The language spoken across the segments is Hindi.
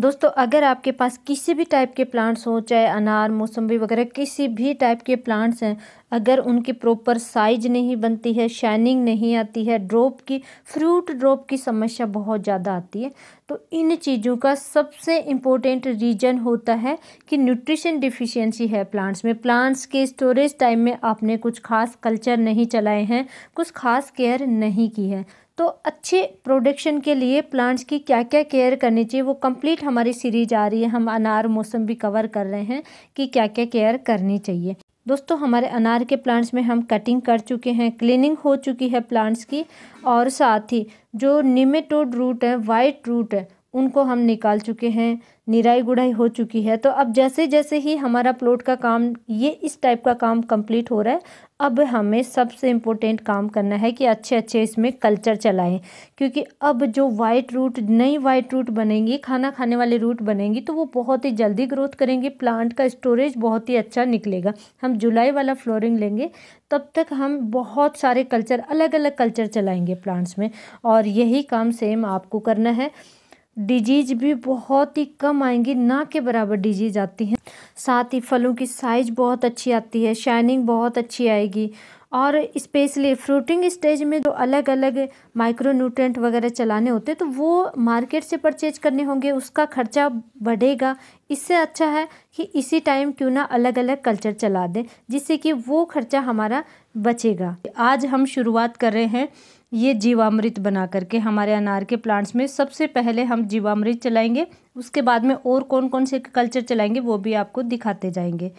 दोस्तों अगर आपके पास किसी भी टाइप के प्लांट्स हों चाहे अनार मौसम्बी वगैरह किसी भी टाइप के प्लांट्स हैं अगर उनकी प्रॉपर साइज नहीं बनती है शाइनिंग नहीं आती है ड्रॉप की फ्रूट ड्रॉप की समस्या बहुत ज़्यादा आती है तो इन चीज़ों का सबसे इम्पोर्टेंट रीजन होता है कि न्यूट्रिशन डिफिशियंसी है प्लांट्स में प्लांट्स के स्टोरेज टाइम में आपने कुछ खास कल्चर नहीं चलाए हैं कुछ खास केयर नहीं की है तो अच्छे प्रोडक्शन के लिए प्लांट्स की क्या क्या केयर करनी चाहिए वो कंप्लीट हमारी सीरीज आ रही है हम अनार मौसम भी कवर कर रहे हैं कि क्या क्या केयर करनी चाहिए दोस्तों हमारे अनार के प्लांट्स में हम कटिंग कर चुके हैं क्लीनिंग हो चुकी है प्लांट्स की और साथ ही जो निमेटोड रूट है वाइट रूट है उनको हम निकाल चुके हैं निराई गुड़ाई हो चुकी है तो अब जैसे जैसे ही हमारा प्लॉट का काम ये इस टाइप का काम कंप्लीट हो रहा है अब हमें सबसे इम्पोर्टेंट काम करना है कि अच्छे अच्छे इसमें कल्चर चलाएं क्योंकि अब जो वाइट रूट नई वाइट रूट बनेंगी खाना खाने वाले रूट बनेंगी तो वो बहुत ही जल्दी ग्रोथ करेंगे प्लांट का स्टोरेज बहुत ही अच्छा निकलेगा हम जुलाई वाला फ्लोरिंग लेंगे तब तक हम बहुत सारे कल्चर अलग अलग कल्चर चलाएँगे प्लांट्स में और यही काम सेम आपको करना है डिजीज भी बहुत ही कम आएंगी ना के बराबर डिजीज आती हैं साथ ही फलों की साइज बहुत अच्छी आती है शाइनिंग बहुत अच्छी आएगी और स्पेशली फ्रूटिंग स्टेज में जो अलग अलग माइक्रो न्यूट्रेंट वगैरह चलाने होते हैं तो वो मार्केट से परचेज करने होंगे उसका खर्चा बढ़ेगा इससे अच्छा है कि इसी टाइम क्यों ना अलग अलग कल्चर चला दें जिससे कि वो खर्चा हमारा बचेगा आज हम शुरुआत कर रहे हैं ये जीवामृत बना करके हमारे अनार के प्लांट्स में सबसे पहले हम जीवामृत चलाएंगे उसके बाद में और कौन कौन से कल्चर चलाएंगे वो भी आपको दिखाते जाएंगे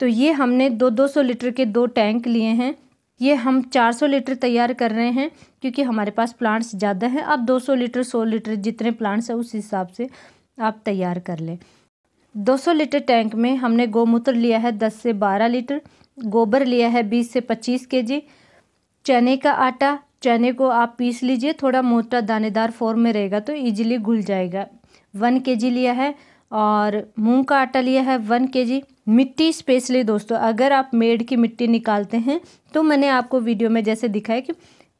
तो ये हमने दो दो सौ लीटर के दो टैंक लिए हैं ये हम चार सौ लीटर तैयार कर रहे हैं क्योंकि हमारे पास प्लांट्स ज़्यादा हैं आप सौ लीटर सौ लीटर जितने प्लांट्स हैं उस हिसाब से आप तैयार कर लें सौ लीटर टैंक में हमने गोमूत्र लिया है दस से बारह लीटर गोबर लिया है बीस से पच्चीस के चने का आटा चने को आप पीस लीजिए थोड़ा मोटा दानेदार फॉर्म में रहेगा तो ईजिली घुल जाएगा वन के जी लिया है और मूंग का आटा लिया है वन के जी मिट्टी स्पेशली दोस्तों अगर आप मेड की मिट्टी निकालते हैं तो मैंने आपको वीडियो में जैसे दिखाया कि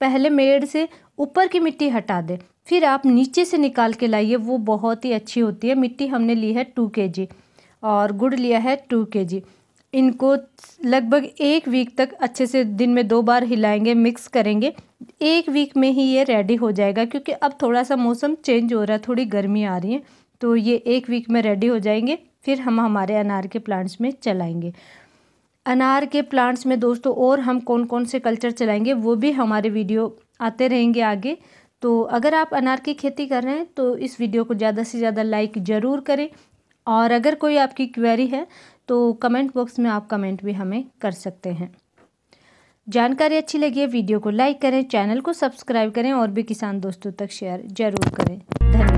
पहले मेड से ऊपर की मिट्टी हटा दें फिर आप नीचे से निकाल के लाइए वो बहुत ही अच्छी होती है मिट्टी हमने ली है टू के जी और गुड़ लिया है टू के जी इनको लगभग एक वीक तक अच्छे से दिन में दो बार हिलाएंगे मिक्स करेंगे एक वीक में ही ये रेडी हो जाएगा क्योंकि अब थोड़ा सा मौसम चेंज हो रहा है थोड़ी गर्मी आ रही है तो ये एक वीक में रेडी हो जाएंगे फिर हम हमारे अनार के प्लांट्स में चलाएंगे अनार के प्लांट्स में दोस्तों और हम कौन कौन से कल्चर चलाएंगे वो भी हमारे वीडियो आते रहेंगे आगे तो अगर आप अनार की खेती कर रहे हैं तो इस वीडियो को ज़्यादा से ज़्यादा लाइक ज़रूर करें और अगर कोई आपकी क्वेरी है तो कमेंट बॉक्स में आप कमेंट भी हमें कर सकते हैं जानकारी अच्छी लगी है वीडियो को लाइक करें चैनल को सब्सक्राइब करें और भी किसान दोस्तों तक शेयर ज़रूर करें धन्यवाद